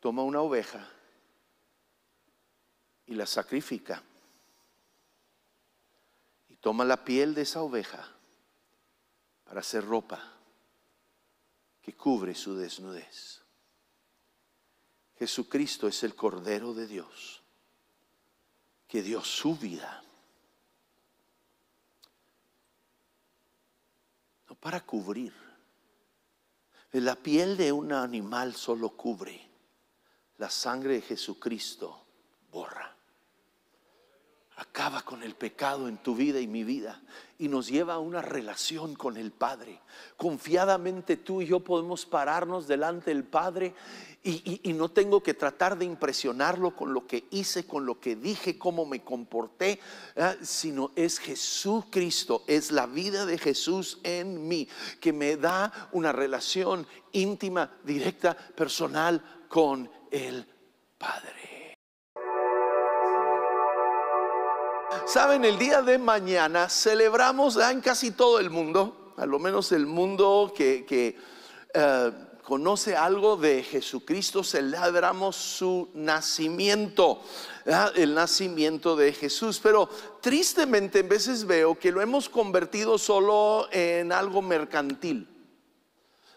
toma una oveja y la sacrifica. Y toma la piel de esa oveja para hacer ropa que cubre su desnudez. Jesucristo es el Cordero de Dios que dio su vida. No para cubrir. La piel de un animal solo cubre la sangre de Jesucristo borra. Acaba con el pecado en tu vida y mi vida y nos lleva a una relación con el Padre. Confiadamente tú y yo podemos pararnos delante del Padre y, no tengo que tratar de impresionarlo con lo que hice, con lo que dije, cómo me comporté, ¿ah? sino es Jesucristo, es la vida de Jesús en mí que me da una relación íntima, directa, personal con el Padre. Saben, el día de mañana celebramos en casi todo el mundo, a lo menos el mundo que, eh, conoce algo de Jesucristo, celebramos su nacimiento, el nacimiento de Jesús. Pero tristemente a veces veo que lo hemos convertido solo en algo mercantil.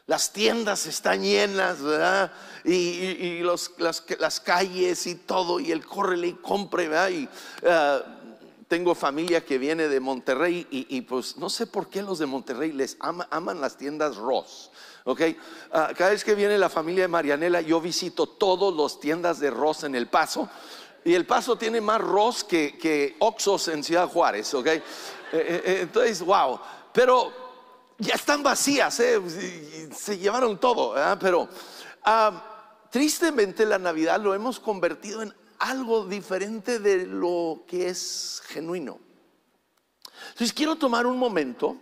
Las tiendas están llenas, ¿verdad? Y, las, calles y todo, y el córrele y compre, ¿verdad? Y, ah, tengo familia que viene de Monterrey y, pues no sé por qué los de Monterrey les aman las tiendas Ross. ¿ok? Ah, cada vez que viene la familia de Marianela, yo visito todos los tiendas de Ross en El Paso. Y El Paso tiene más Ross que, Oxos en Ciudad Juárez, ¿ok? Eh, eh, eh, entonces, wow. Pero ya están vacías, ¿eh? pues, se llevaron todo, pero ah, tristemente la Navidad lo hemos convertido en algo diferente de lo que es genuino. Entonces quiero tomar un momento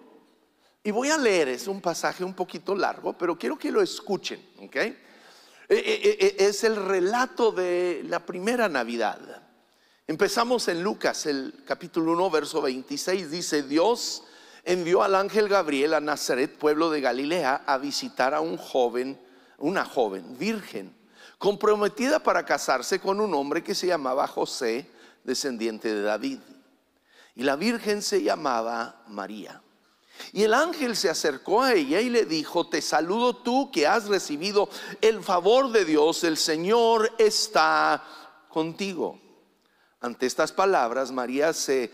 y voy a leer, es un pasaje un poquito largo, pero quiero que lo escuchen, ¿ok? Eh, eh, es el relato de la primera Navidad. Empezamos en Lucas, el capítulo 1, verso 26, dice, Dios envió al ángel Gabriel a Nazaret, pueblo de Galilea, a visitar a un joven, una joven virgen, comprometida para casarse con un hombre que se llamaba José, descendiente de David. Y la virgen se llamaba María. Y el ángel se acercó a ella y le dijo, te saludo tú que has recibido el favor de Dios, el Señor está contigo. Ante estas palabras, María se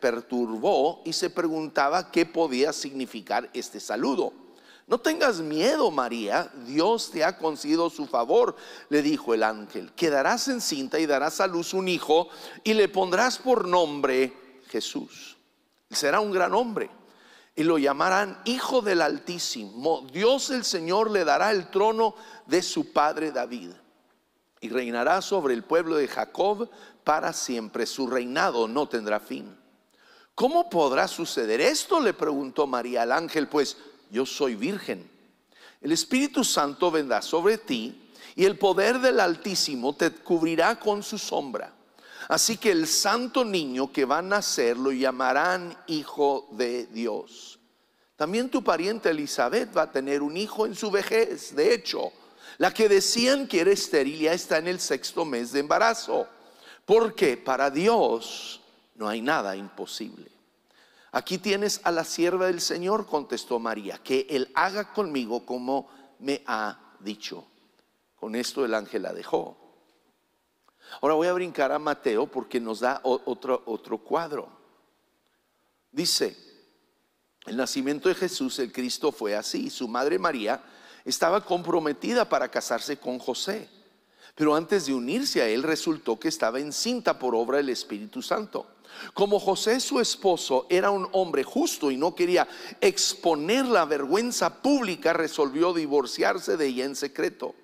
perturbó, y se preguntaba qué podía significar este saludo. No tengas miedo, María, Dios te ha concedido su favor, le dijo el ángel. Quedarás encinta y darás a luz un hijo y le pondrás por nombre Jesús. Será un gran hombre y lo llamarán Hijo del Altísimo. Dios el Señor le dará el trono de su padre David y reinará sobre el pueblo de Jacob para siempre, su reinado no tendrá fin. ¿Cómo podrá suceder esto? le preguntó María al ángel, pues yo soy virgen. El Espíritu Santo vendrá sobre ti y el poder del Altísimo te cubrirá con su sombra. Así que el santo niño que va a nacer lo llamarán Hijo de Dios. También tu pariente Elizabeth va a tener un hijo en su vejez. De hecho, la que decían que era estéril ya está en el sexto mes de embarazo. Porque para Dios no hay nada imposible. Aquí tienes a la sierva del Señor, contestó María, que Él haga conmigo como me ha dicho. Con esto el ángel la dejó. Ahora voy a brincar a Mateo porque nos da otro, cuadro. Dice, el nacimiento de Jesús, el Cristo, fue así. Su madre María estaba comprometida para casarse con José. Pero antes de unirse a él resultó que estaba encinta por obra del Espíritu Santo. Como José su esposo era un hombre justo y no quería exponer la vergüenza pública, resolvió divorciarse de ella en secreto.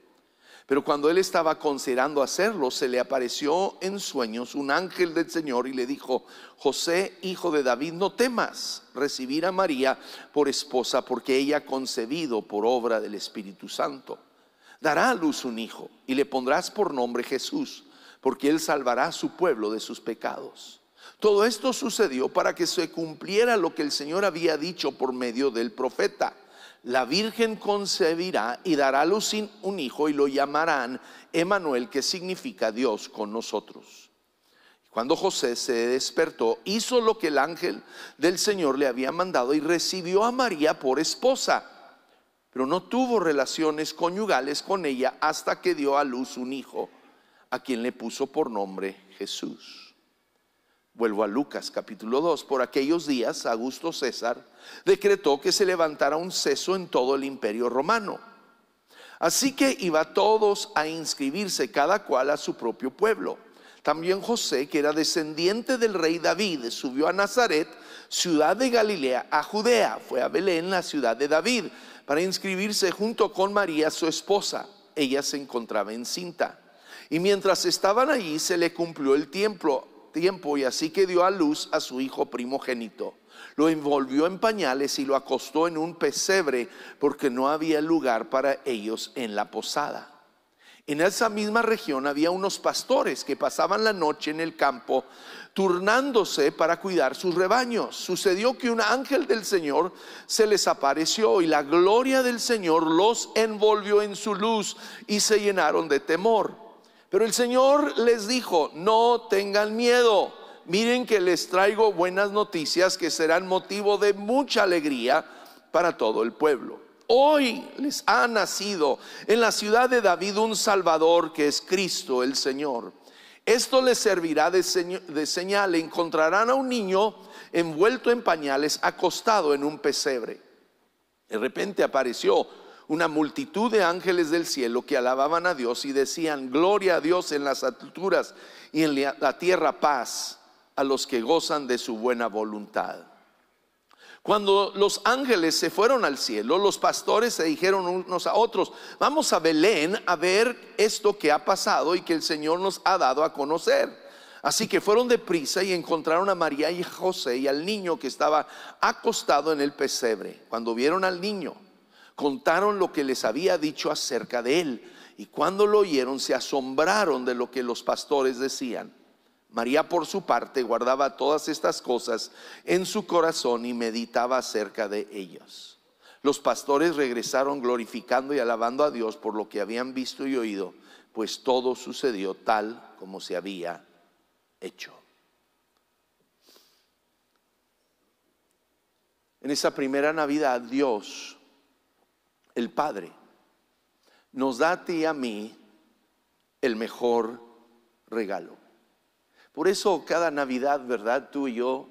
Pero cuando él estaba considerando hacerlo, se le apareció en sueños un ángel del Señor y le dijo, José, hijo de David, no temas recibir a María por esposa, porque ella ha concebido por obra del Espíritu Santo dará a luz un hijo y le pondrás por nombre Jesús, porque él salvará a su pueblo de sus pecados. Todo esto sucedió para que se cumpliera lo que el Señor había dicho por medio del profeta. La Virgen concebirá y dará a luz un hijo y lo llamarán Emanuel, que significa Dios con nosotros. Cuando José se despertó, hizo lo que el ángel del Señor le había mandado y recibió a María por esposa pero no tuvo relaciones conyugales con ella hasta que dio a luz un hijo, a quien le puso por nombre Jesús. Vuelvo a Lucas capítulo 2. Por aquellos días, Augusto César decretó que se levantara un ceso en todo el imperio romano. Así que iba todos a inscribirse, cada cual a su propio pueblo. También José, que era descendiente del rey David, subió a Nazaret, ciudad de Galilea, a Judea, fue a Belén, la ciudad de David para inscribirse junto con María, su esposa. Ella se encontraba encinta. Y mientras estaban allí se le cumplió el tiempo, tiempo y así que dio a luz a su hijo primogénito. Lo envolvió en pañales y lo acostó en un pesebre porque no había lugar para ellos en la posada. En esa misma región había unos pastores que pasaban la noche en el campo turnándose para cuidar sus rebaños. Sucedió que un ángel del Señor se les apareció y la gloria del Señor los envolvió en su luz y se llenaron de temor. Pero el Señor les dijo, no tengan miedo, miren que les traigo buenas noticias que serán motivo de mucha alegría para todo el pueblo. Hoy les ha nacido en la ciudad de David un Salvador que es Cristo el Señor. Esto les servirá de, señal, Encontrarán a un niño envuelto en pañales, acostado en un pesebre. De repente apareció una multitud de ángeles del cielo que alababan a Dios y decían, gloria a Dios en las alturas y en la tierra paz a los que gozan de su buena voluntad. Cuando los ángeles se fueron al cielo, los pastores se dijeron unos a otros, vamos a Belén a ver esto que ha pasado y que el Señor nos ha dado a conocer. Así que fueron deprisa y encontraron a María y José y al niño que estaba acostado en el pesebre. Cuando vieron al niño, contaron lo que les había dicho acerca de él. Y cuando lo oyeron, se asombraron de lo que los pastores decían. María por su parte guardaba todas estas cosas en su corazón y meditaba acerca de ellos. Los pastores regresaron glorificando y alabando a Dios por lo que habían visto y oído, pues todo sucedió tal como se había hecho. En esa primera Navidad Dios, el Padre, nos da a ti y a mí el mejor regalo. Por eso cada Navidad, ¿verdad? Tú y yo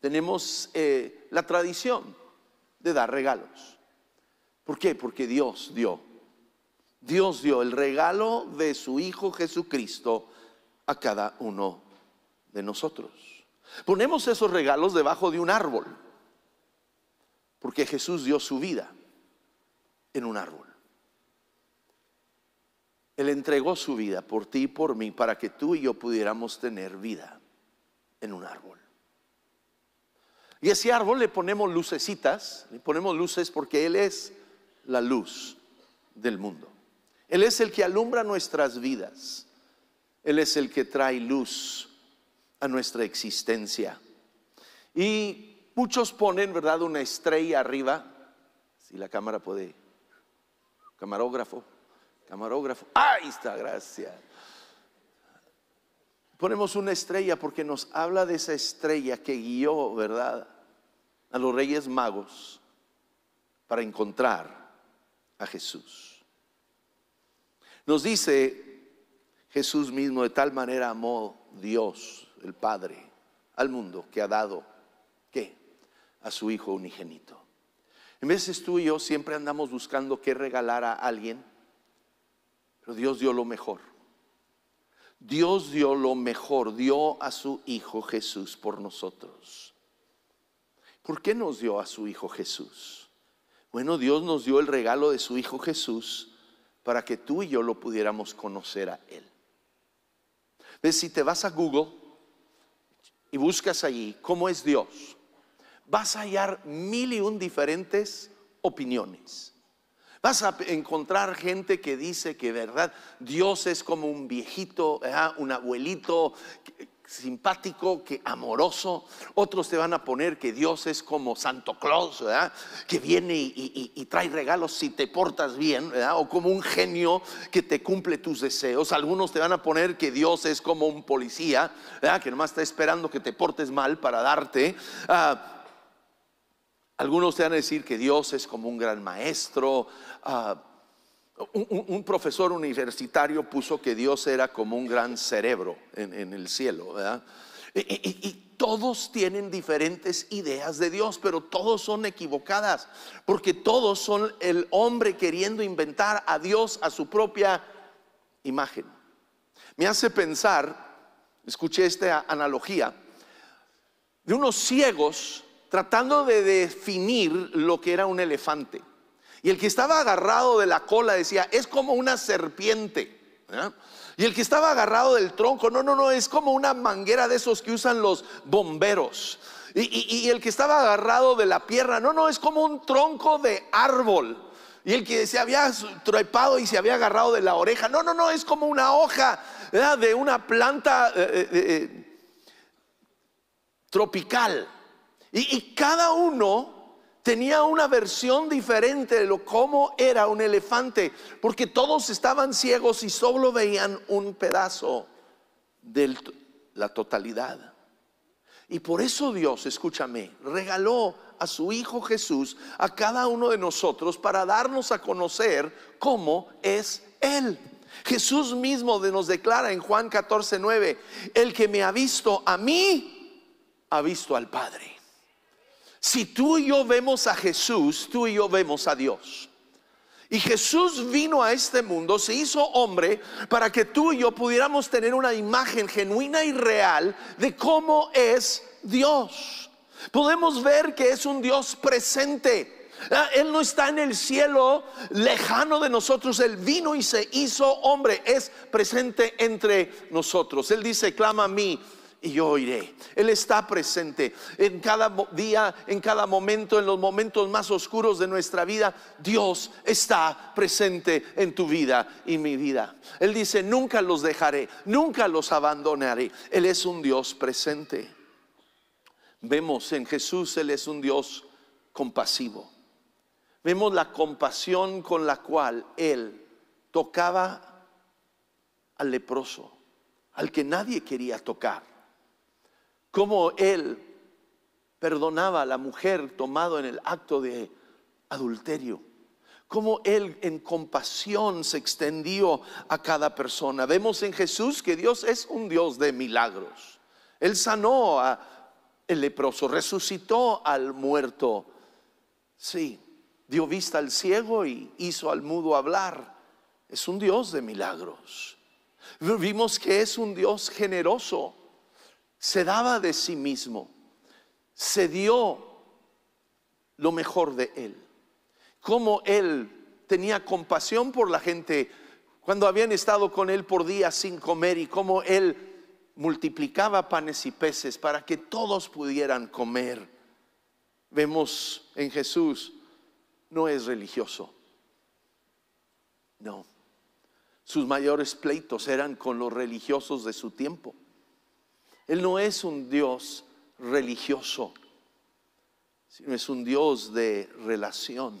tenemos eh, la tradición de dar regalos. ¿Por qué? Porque Dios dio. Dios dio el regalo de su Hijo Jesucristo a cada uno de nosotros. Ponemos esos regalos debajo de un árbol, porque Jesús dio su vida en un árbol. Él entregó su vida por ti y por mí para que tú y yo pudiéramos tener vida en un árbol. Y ese árbol le ponemos lucecitas, le ponemos luces porque Él es la luz del mundo. Él es el que alumbra nuestras vidas. Él es el que trae luz a nuestra existencia. Y muchos ponen, ¿verdad?, una estrella arriba, si la cámara puede, camarógrafo, Camarógrafo. Ah, ahí está, gracias. Ponemos una estrella porque nos habla de esa estrella que guió, ¿verdad? A los reyes magos para encontrar a Jesús. Nos dice Jesús mismo, de tal manera amó Dios, el Padre, al mundo que ha dado, ¿qué? A su Hijo unigenito En veces tú y yo siempre andamos buscando qué regalar a alguien pero Dios dio lo mejor. Dios dio lo mejor, dio a su Hijo Jesús por nosotros. ¿Por qué nos dio a su Hijo Jesús? Bueno, Dios nos dio el regalo de su Hijo Jesús para que tú y yo lo pudiéramos conocer a Él. ¿Ves? Si te vas a Google y buscas allí cómo es Dios, vas a hallar mil y un diferentes opiniones. Vas a encontrar gente que dice que, ¿verdad? Dios es como un viejito, un abuelito simpático, que amoroso. Otros te van a poner que Dios es como Santo Claus, ¿verdad? Que viene y, trae regalos si te portas bien, ¿verdad? O como un genio que te cumple tus deseos. Algunos te van a poner que Dios es como un policía, ¿verdad? Que nomás está esperando que te portes mal para darte. Ah, algunos te van a decir que Dios es como un gran maestro, Ah, un, profesor universitario puso que Dios era como un gran cerebro en, el cielo, y, todos tienen diferentes ideas de Dios, pero todos son equivocadas, porque todos son el hombre queriendo inventar a Dios a su propia imagen. Me hace pensar, escuché esta analogía, de unos ciegos tratando de definir lo que era un elefante. Y el que estaba agarrado de la cola decía, es como una serpiente. Y el que estaba agarrado del tronco, no, no, no, es como una manguera de esos que usan los bomberos. Y, el que estaba agarrado de la pierna, no, no, es como un tronco de árbol. Y el que se había trepado y se había agarrado de la oreja, no, no, no, es como una hoja de una planta eh, eh, eh, tropical. y cada uno tenía una versión diferente de lo cómo era un elefante, porque todos estaban ciegos y solo veían un pedazo de la totalidad. Y por eso Dios, escúchame, regaló a su Hijo Jesús a cada uno de nosotros para darnos a conocer cómo es Él. Jesús mismo nos declara en Juan 14, el que me ha visto a mí, ha visto al Padre. Si tú y yo vemos a Jesús, tú y yo vemos a Dios. Y Jesús vino a este mundo, se hizo hombre para que tú y yo pudiéramos tener una imagen genuina y real de cómo es Dios. Podemos ver que es un Dios presente. Ah, Él no está en el cielo lejano de nosotros. Él vino y se hizo hombre. Es presente entre nosotros. Él dice, clama a mí y yo oiré. Él está presente en cada día, en cada momento, en los momentos más oscuros de nuestra vida. Dios está presente en tu vida y mi vida. Él dice, nunca los dejaré, nunca los abandonaré. Él es un Dios presente. Vemos en Jesús, Él es un Dios compasivo. Vemos la compasión con la cual Él tocaba al leproso, al que nadie quería tocar cómo él perdonaba a la mujer tomado en el acto de adulterio, cómo él en compasión se extendió a cada persona. Vemos en Jesús que Dios es un Dios de milagros. Él sanó al leproso, resucitó al muerto. Sí, dio vista al ciego y hizo al mudo hablar. Es un Dios de milagros. Vimos que es un Dios generoso se daba de sí mismo, se dio lo mejor de él. Como él tenía compasión por la gente cuando habían estado con él por días sin comer y cómo él multiplicaba panes y peces para que todos pudieran comer. Vemos en Jesús, no es religioso. No. Sus mayores pleitos eran con los religiosos de su tiempo. Él no es un Dios religioso, sino es un Dios de relación.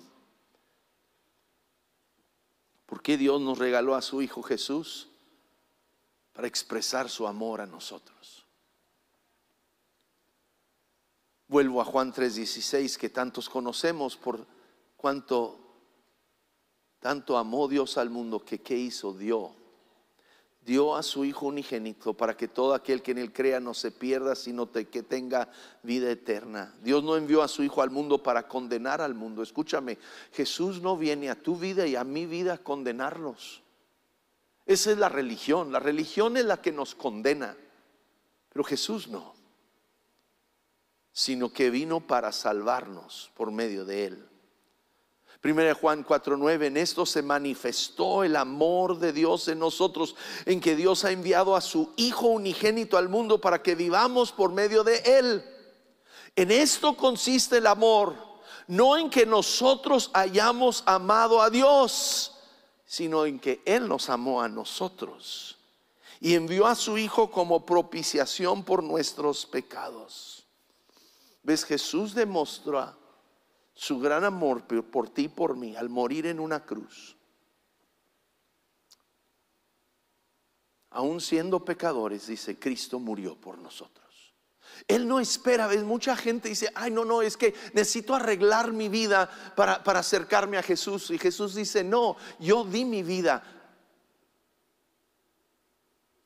¿Por qué Dios nos regaló a su Hijo Jesús? Para expresar su amor a nosotros. Vuelvo a Juan 3:16 que tantos conocemos por cuánto tanto amó Dios al mundo que qué hizo Dios dio a su Hijo unigénito para que todo aquel que en Él crea no se pierda, sino que tenga vida eterna. Dios no envió a su Hijo al mundo para condenar al mundo. Escúchame, Jesús no viene a tu vida y a mi vida a condenarlos. Esa es la religión. La religión es la que nos condena, pero Jesús no, sino que vino para salvarnos por medio de Él. 1 Juan 4:9, en esto se manifestó el amor de Dios en nosotros, en que Dios ha enviado a su Hijo unigénito al mundo para que vivamos por medio de Él. En esto consiste el amor, no en que nosotros hayamos amado a Dios, sino en que Él nos amó a nosotros y envió a su Hijo como propiciación por nuestros pecados. ¿Ves? Jesús demostró su gran amor por ti y por mí al morir en una cruz, aún siendo pecadores, dice, Cristo murió por nosotros. Él no espera, ¿ves? mucha gente dice, ay, no, no, es que necesito arreglar mi vida para acercarme a Jesús. Y Jesús dice, no, yo di mi vida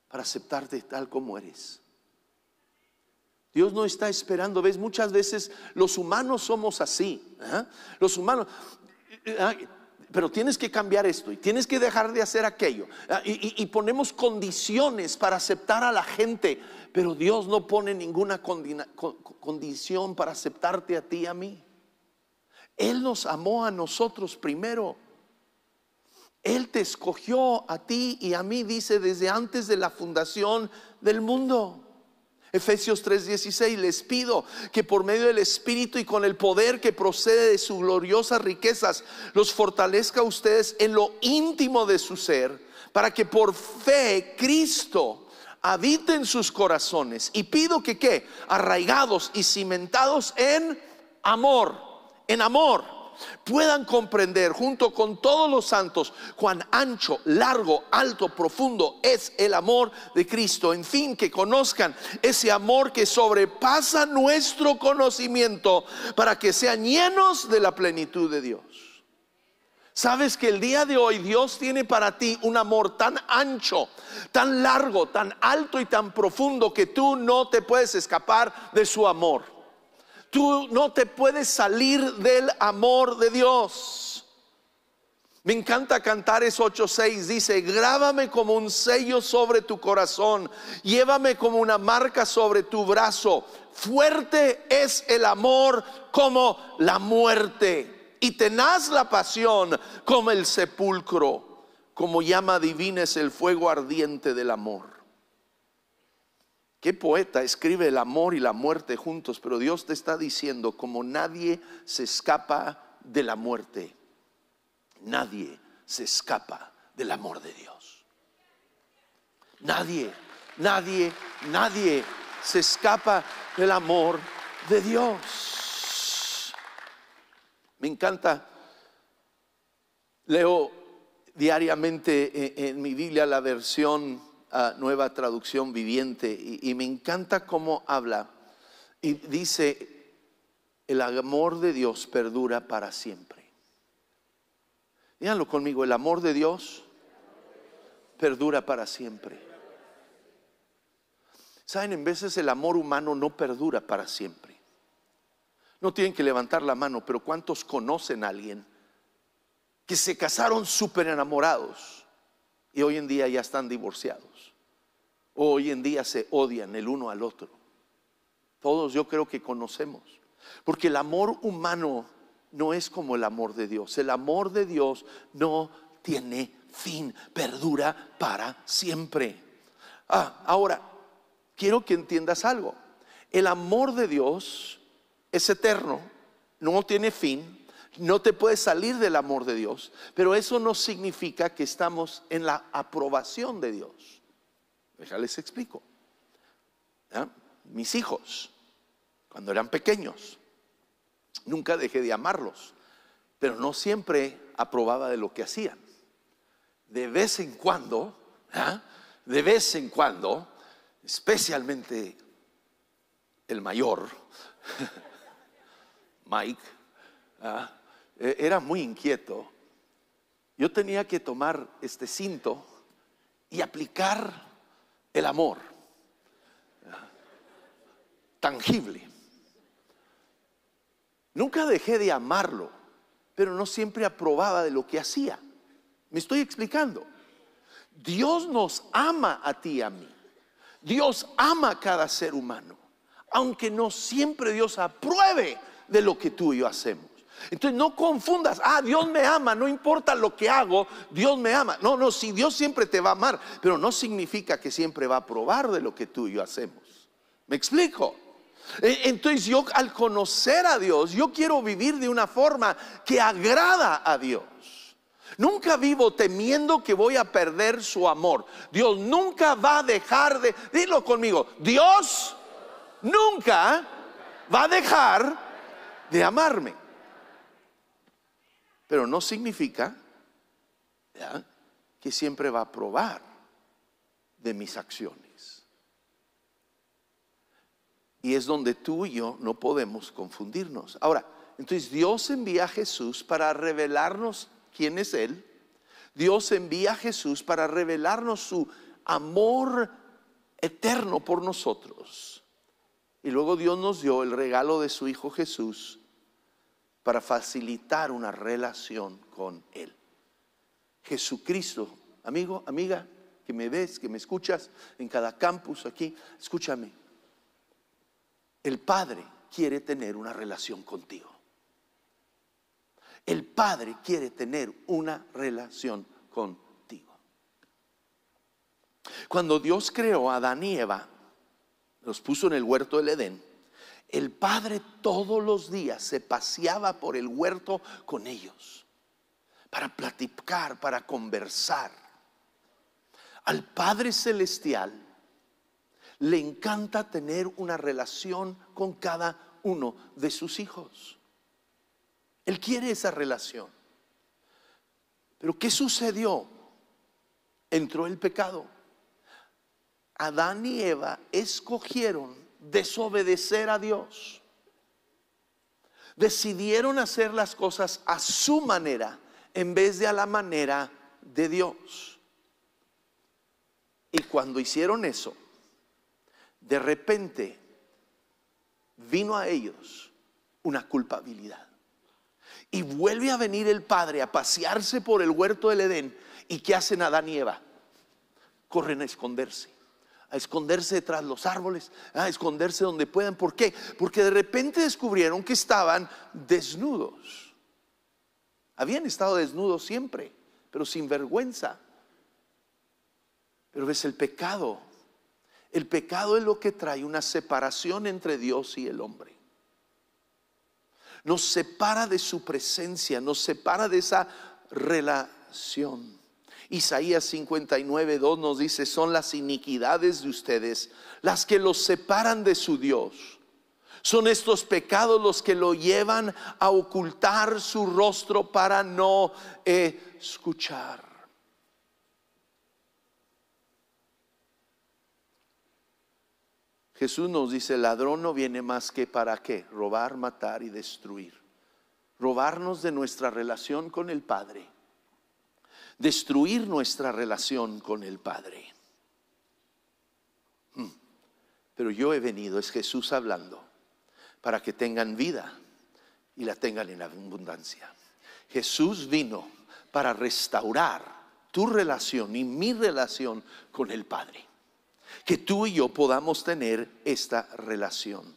para aceptarte tal como eres. Dios no está esperando, ves, muchas veces los humanos somos así. ¿eh? Los humanos, eh, pero tienes que cambiar esto y tienes que dejar de hacer aquello. ¿eh? Y, ponemos condiciones para aceptar a la gente, pero Dios no pone ninguna condición para aceptarte a ti y a mí. Él nos amó a nosotros primero. Él te escogió a ti y a mí, dice, desde antes de la fundación del mundo. Efesios 3:16, les pido que por medio del Espíritu y con el poder que procede de sus gloriosas riquezas, los fortalezca a ustedes en lo íntimo de su ser, para que por fe Cristo habite en sus corazones. Y pido que qué, arraigados y cimentados en amor, en amor puedan comprender junto con todos los santos cuán ancho, largo, alto, profundo es el amor de Cristo. En fin, que conozcan ese amor que sobrepasa nuestro conocimiento para que sean llenos de la plenitud de Dios. Sabes que el día de hoy Dios tiene para ti un amor tan ancho, tan largo, tan alto y tan profundo que tú no te puedes escapar de su amor. Tú no te puedes salir del amor de Dios. Me encanta Cantar es 8:6. Dice, grábame como un sello sobre tu corazón, llévame como una marca sobre tu brazo. Fuerte es el amor como la muerte y tenaz la pasión como el sepulcro. Como llama divina es el fuego ardiente del amor. ¿Qué poeta escribe el amor y la muerte juntos? Pero Dios te está diciendo, como nadie se escapa de la muerte, nadie se escapa del amor de Dios. Nadie, nadie, nadie se escapa del amor de Dios. Me encanta, leo diariamente eh, en, mi Biblia la versión Ah, nueva traducción viviente y, y me encanta cómo habla y dice, el amor de Dios perdura para siempre. Díganlo conmigo, el amor de Dios perdura para siempre. Saben, en veces el amor humano no perdura para siempre. No tienen que levantar la mano, pero ¿cuántos conocen a alguien que se casaron súper enamorados y hoy en día ya están divorciados? hoy en día se odian el uno al otro. Todos yo creo que conocemos. Porque el amor humano no es como el amor de Dios. El amor de Dios no tiene fin, perdura para siempre. Ah, ahora, quiero que entiendas algo. El amor de Dios es eterno, no tiene fin, no te puedes salir del amor de Dios, pero eso no significa que estamos en la aprobación de Dios. Pues ya les explico. Mis hijos, cuando eran pequeños, nunca dejé de amarlos, pero no siempre aprobaba de lo que hacían. De vez en cuando, de vez en cuando, especialmente el mayor, Mike, e-, era muy inquieto. Yo tenía que tomar este cinto y aplicar el amor tangible. Nunca dejé de amarlo, pero no siempre aprobaba de lo que hacía. Me estoy explicando. Dios nos ama a ti y a mí. Dios ama a cada ser humano, aunque no siempre Dios apruebe de lo que tú y yo hacemos. Entonces no confundas, ah, Dios me ama, no importa lo que hago, Dios me ama. No, no, si Dios siempre te va a amar, pero no significa que siempre va a probar de lo que tú y yo hacemos. ¿Me explico? E, entonces yo al conocer a Dios, yo quiero vivir de una forma que agrada a Dios. Nunca vivo temiendo que voy a perder su amor. Dios nunca va a dejar de, dilo conmigo, Dios nunca va a dejar de amarme. Pero no significa que siempre va a probar de mis acciones. Y es donde tú y yo no podemos confundirnos. Ahora, entonces Dios envía a Jesús para revelarnos quién es Él. Dios envía a Jesús para revelarnos su amor eterno por nosotros. Y luego Dios nos dio el regalo de su Hijo Jesús para facilitar una relación con Él. Jesucristo, amigo, amiga, que me ves, que me escuchas en cada campus aquí, escúchame. El Padre quiere tener una relación contigo. El Padre quiere tener una relación contigo. Cuando Dios creó a Adán y Eva, los puso en el huerto del Edén, el padre todos los días se paseaba por el huerto con ellos para platicar, para conversar. Al Padre Celestial le encanta tener una relación con cada uno de sus hijos. Él quiere esa relación. Pero ¿qué sucedió? Entró el pecado. Adán y Eva escogieron desobedecer a Dios. Decidieron hacer las cosas a su manera en vez de a la manera de Dios. Y cuando hicieron eso, de repente vino a ellos una culpabilidad. Y vuelve a venir el Padre a pasearse por el huerto del Edén. ¿Y qué hacen Adán y Eva? Corren a esconderse a esconderse tras los árboles, a esconderse donde puedan. ¿Por qué? Porque de repente descubrieron que estaban desnudos. Habían estado desnudos siempre, pero sin vergüenza. Pero ves el pecado. El pecado es lo que trae una separación entre Dios y el hombre. Nos separa de su presencia, nos separa de esa relación. Isaías 59, 2 nos dice, son las iniquidades de ustedes las que los separan de su Dios. Son estos pecados los que lo llevan a ocultar su rostro para no eh, escuchar. Jesús nos dice, el ladrón no viene más que para qué? Robar, matar y destruir. Robarnos de nuestra relación con el Padre destruir nuestra relación con el Padre. Hmm. Pero yo he venido, es Jesús hablando, para que tengan vida y la tengan en abundancia. Jesús vino para restaurar tu relación y mi relación con el Padre. Que tú y yo podamos tener esta relación.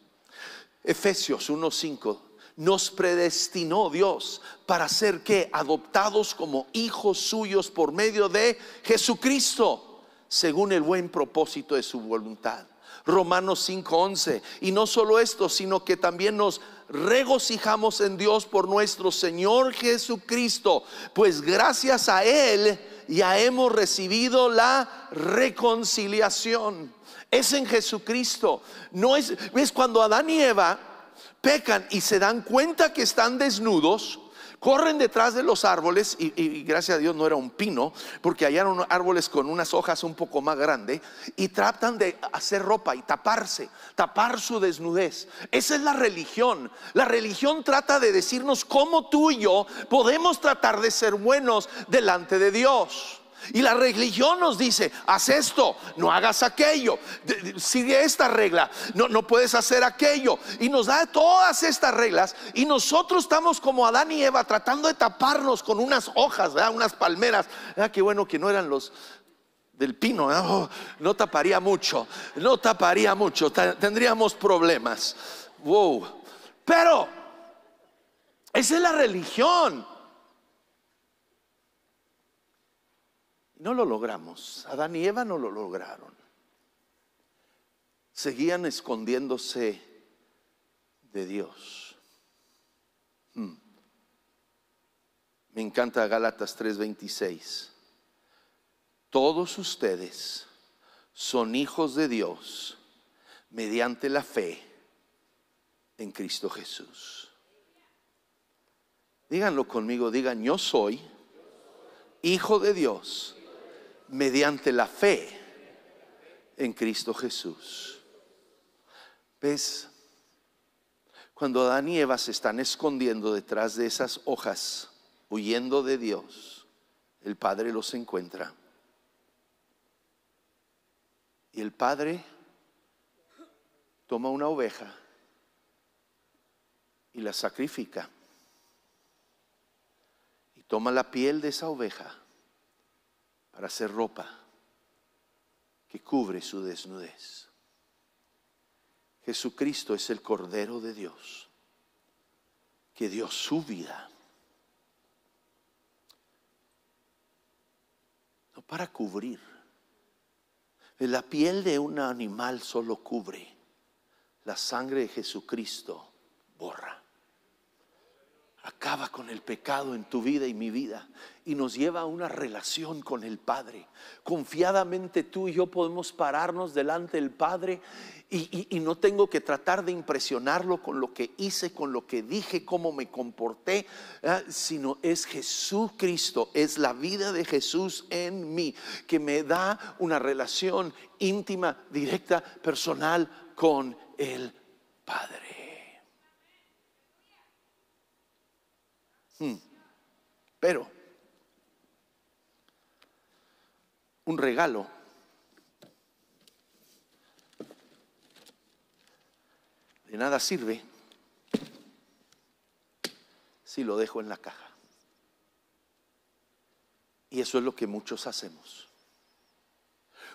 Efesios 1.5 nos predestinó Dios para ser que adoptados como hijos suyos por medio de Jesucristo, según el buen propósito de su voluntad. Romanos 5:11. Y no solo esto, sino que también nos regocijamos en Dios por nuestro Señor Jesucristo, pues gracias a Él ya hemos recibido la reconciliación. Es en Jesucristo. No es, es cuando Adán y Eva pecan y se dan cuenta que están desnudos, corren detrás de los árboles, y, gracias a Dios no era un pino, porque hallaron árboles con unas hojas un poco más grandes, y tratan de hacer ropa y taparse, tapar su desnudez. Esa es la religión. La religión trata de decirnos cómo tú y yo podemos tratar de ser buenos delante de Dios. Y la religión nos dice, haz esto, no hagas aquello, sigue esta regla, no, no puedes hacer aquello. Y nos da todas estas reglas y nosotros estamos como Adán y Eva tratando de taparnos con unas hojas, unas palmeras. Ah, que bueno que no eran los del pino, oh, no taparía mucho, no taparía mucho, tendríamos problemas. Wow. Pero esa es la religión. No lo logramos. Adán y Eva no lo lograron. Seguían escondiéndose de Dios. Hmm. Me encanta Gálatas 3:26. Todos ustedes son hijos de Dios mediante la fe en Cristo Jesús. Díganlo conmigo, digan, yo soy hijo de Dios mediante la fe en Cristo Jesús. ¿Ves? Cuando Adán y Eva se están escondiendo detrás de esas hojas, huyendo de Dios, el Padre los encuentra. Y el Padre toma una oveja y la sacrifica. Y toma la piel de esa oveja para hacer ropa que cubre su desnudez. Jesucristo es el Cordero de Dios que dio su vida. No para cubrir. La piel de un animal solo cubre. La sangre de Jesucristo borra. Acaba con el pecado en tu vida y mi vida y nos lleva a una relación con el Padre. Confiadamente tú y yo podemos pararnos delante del Padre y, no tengo que tratar de impresionarlo con lo que hice, con lo que dije, cómo me comporté, ¿ah? sino es Jesucristo, es la vida de Jesús en mí que me da una relación íntima, directa, personal con el Padre. Hmm. Pero un regalo. De nada sirve si lo dejo en la caja. Y eso es lo que muchos hacemos.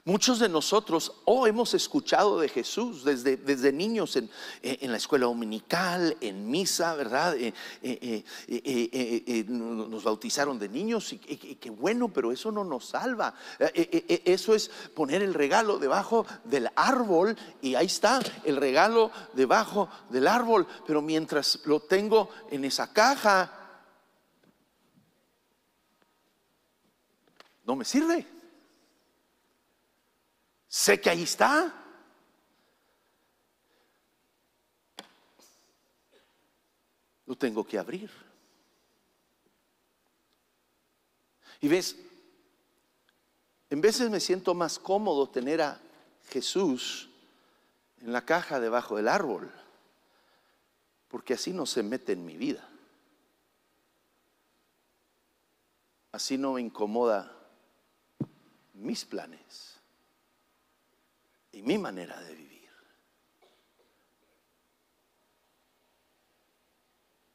Muchos de nosotros, o hemos escuchado de Jesús desde, desde niños en, eh, la escuela dominical, en misa, ¿verdad? Eh, eh, nos bautizaron de niños y, y qué bueno, pero eso no nos salva. eso es poner el regalo debajo del árbol y ahí está, el regalo debajo del árbol, pero mientras lo tengo en esa caja, no me sirve. Sé que ahí está. Lo tengo que abrir. Y ves, en veces me siento más cómodo tener a Jesús en la caja debajo del árbol, porque así no se mete en mi vida. Así no me incomoda mis planes y mi manera de vivir.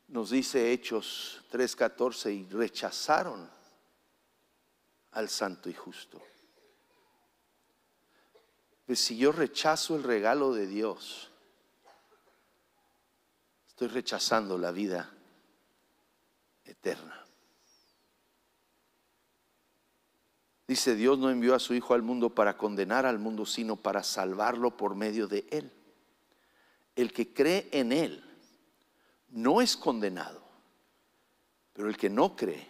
Nos dice Hechos 3:14, y rechazaron al santo y justo. Pues si yo rechazo el regalo de Dios, estoy rechazando la vida eterna. Dice, Dios no envió a su Hijo al mundo para condenar al mundo, sino para salvarlo por medio de Él. El que cree en Él no es condenado, pero el que no cree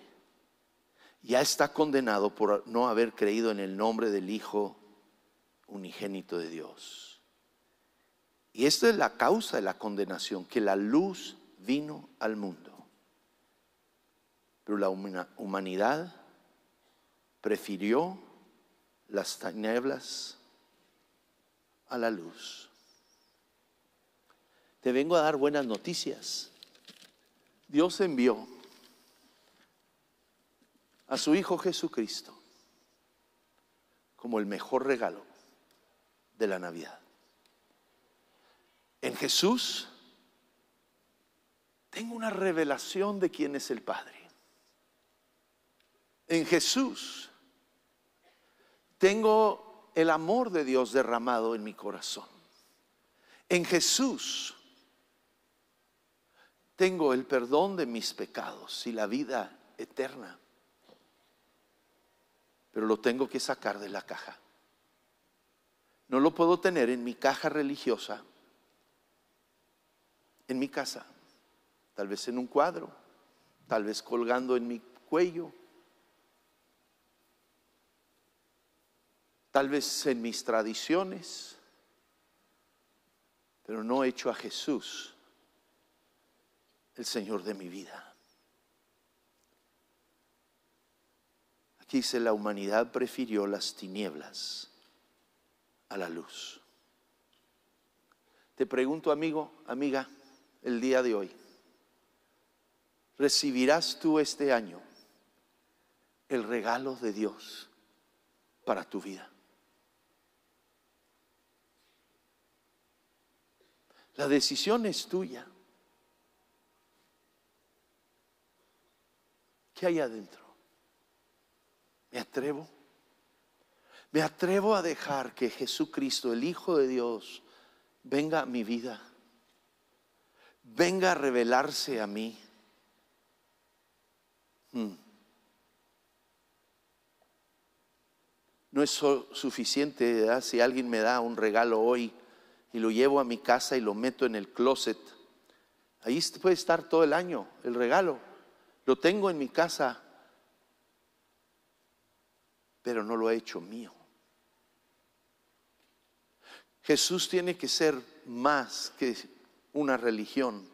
ya está condenado por no haber creído en el nombre del Hijo unigénito de Dios. Y esta es la causa de la condenación, que la luz vino al mundo. Pero la humanidad prefirió las tinieblas a la luz. Te vengo a dar buenas noticias. Dios envió a su Hijo Jesucristo como el mejor regalo de la Navidad. En Jesús tengo una revelación de quién es el Padre. En Jesús tengo el amor de Dios derramado en mi corazón. En Jesús tengo el perdón de mis pecados y la vida eterna. Pero lo tengo que sacar de la caja. No lo puedo tener en mi caja religiosa, en mi casa, tal vez en un cuadro, tal vez colgando en mi cuello, tal vez en mis tradiciones, pero no he hecho a Jesús el Señor de mi vida. Aquí dice, la humanidad prefirió las tinieblas a la luz. Te pregunto, amigo, amiga, el día de hoy, ¿recibirás tú este año el regalo de Dios para tu vida? La decisión es tuya. ¿Qué hay adentro? ¿Me atrevo? ¿Me atrevo a dejar que Jesucristo, el Hijo de Dios, venga a mi vida? Venga a revelarse a mí. Hmm. No es suficiente si alguien me da un regalo hoy y lo llevo a mi casa y lo meto en el closet. Ahí puede estar todo el año el regalo. Lo tengo en mi casa, pero no lo he hecho mío. Jesús tiene que ser más que una religión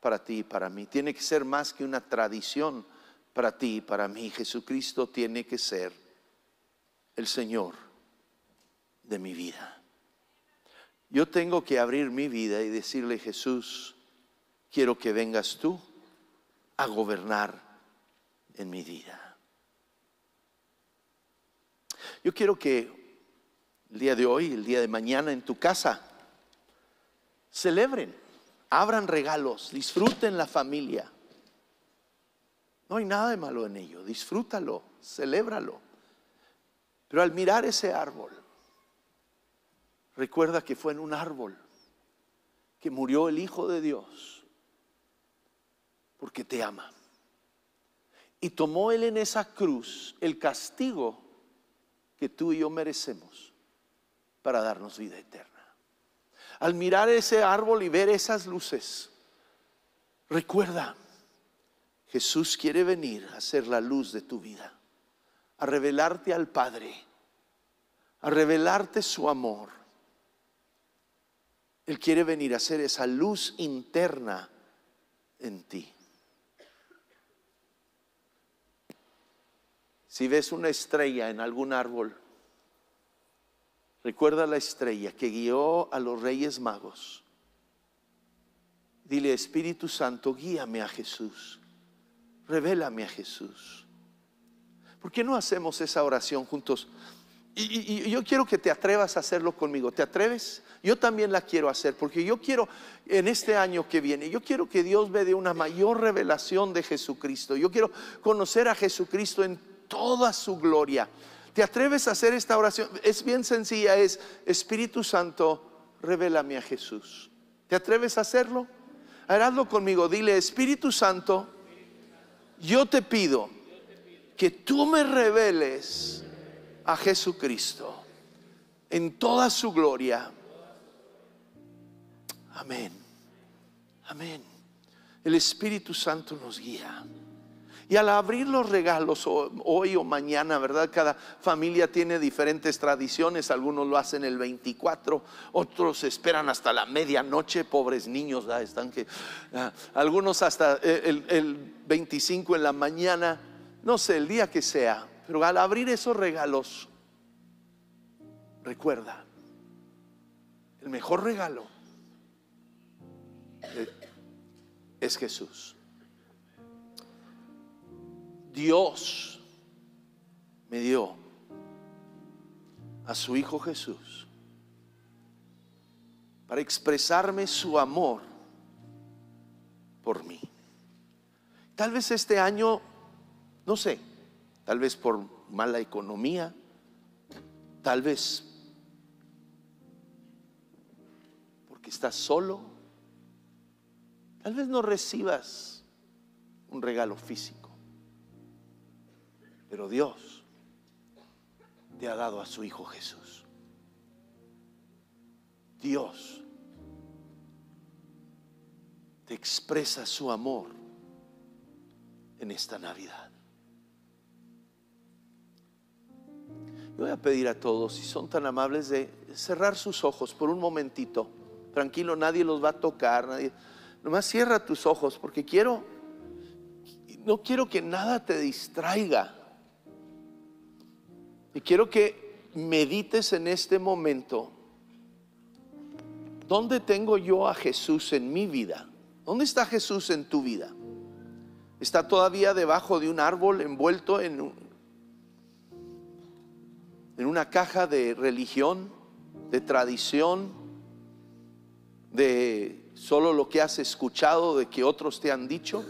para ti y para mí. Tiene que ser más que una tradición para ti y para mí. Jesucristo tiene que ser el Señor de mi vida. Yo tengo que abrir mi vida y decirle, Jesús, quiero que vengas tú a gobernar en mi vida. Yo quiero que el día de hoy, el día de mañana en tu casa, celebren, abran regalos, disfruten la familia. No hay nada de malo en ello, disfrútalo, celébralo. Pero al mirar ese árbol, Recuerda que fue en un árbol que murió el Hijo de Dios, porque te ama. Y tomó Él en esa cruz el castigo que tú y yo merecemos para darnos vida eterna. Al mirar ese árbol y ver esas luces, recuerda, Jesús quiere venir a ser la luz de tu vida, a revelarte al Padre, a revelarte su amor él quiere venir a hacer esa luz interna en ti. Si ves una estrella en algún árbol, recuerda la estrella que guió a los reyes magos. Dile, Espíritu Santo, guíame a Jesús, revélame a Jesús. ¿Por qué no hacemos esa oración juntos? Y, yo quiero que te atrevas a hacerlo conmigo. ¿Te atreves? Yo también la quiero hacer porque yo quiero en este año que viene, yo quiero que Dios me dé una mayor revelación de Jesucristo. Yo quiero conocer a Jesucristo en toda su gloria. ¿Te atreves a hacer esta oración? Es bien sencilla, es Espíritu Santo, revélame a Jesús. ¿Te atreves a hacerlo? Hazlo conmigo, dile Espíritu Santo, yo te pido que tú me reveles a Jesucristo en toda su gloria. Amén. Amén. El Espíritu Santo nos guía. Y al abrir los regalos hoy o mañana, ¿verdad? Cada familia tiene diferentes tradiciones. Algunos lo hacen el 24, otros esperan hasta la medianoche. Pobres niños, están que. Ah, algunos hasta eh, el, el 25 en la mañana. No sé, el día que sea. Pero al abrir esos regalos, recuerda, el mejor regalo eh, es Jesús. Dios me dio a su Hijo Jesús para expresarme su amor por mí. Tal vez este año, no sé, tal vez por mala economía, tal vez porque estás solo, tal vez no recibas un regalo físico, pero Dios te ha dado a su Hijo Jesús. Dios te expresa su amor en esta Navidad. voy a pedir a todos, si son tan amables, de cerrar sus ojos por un momentito. Tranquilo, nadie los va a tocar. Nadie. Nomás cierra tus ojos porque quiero, no quiero que nada te distraiga. Y quiero que medites en este momento. ¿Dónde tengo yo a Jesús en mi vida? ¿Dónde está Jesús en tu vida? ¿Está todavía debajo de un árbol envuelto en, un en una caja de religión, de tradición, de solo lo que has escuchado, de que otros te han dicho?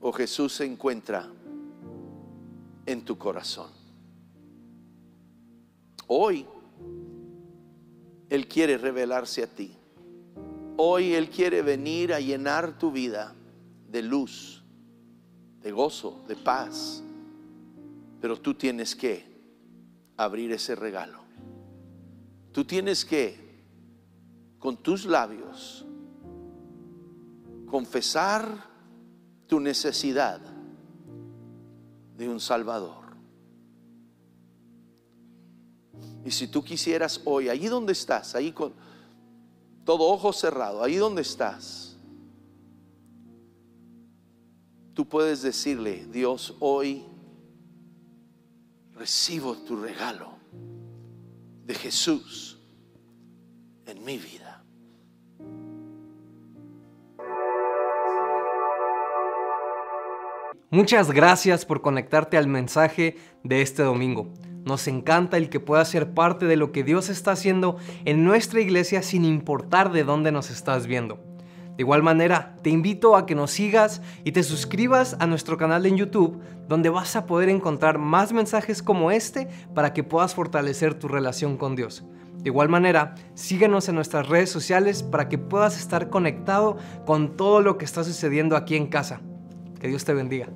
¿O Jesús se encuentra en tu corazón? Hoy Él quiere revelarse a ti. Hoy Él quiere venir a llenar tu vida de luz, de gozo, de paz pero tú tienes que abrir ese regalo. Tú tienes que, con tus labios, confesar tu necesidad de un Salvador. Y si tú quisieras hoy, ¿ahí donde estás, ahí con todo ojo cerrado, ahí donde estás, tú puedes decirle, Dios, hoy recibo tu regalo de Jesús en mi vida. Muchas gracias por conectarte al mensaje de este domingo. Nos encanta el que puedas ser parte de lo que Dios está haciendo en nuestra iglesia sin importar de dónde nos estás viendo. De igual manera, te invito a que nos sigas y te suscribas a nuestro canal en YouTube, donde vas a poder encontrar más mensajes como este para que puedas fortalecer tu relación con Dios. De igual manera, síguenos en nuestras redes sociales para que puedas estar conectado con todo lo que está sucediendo aquí en casa. Que Dios te bendiga.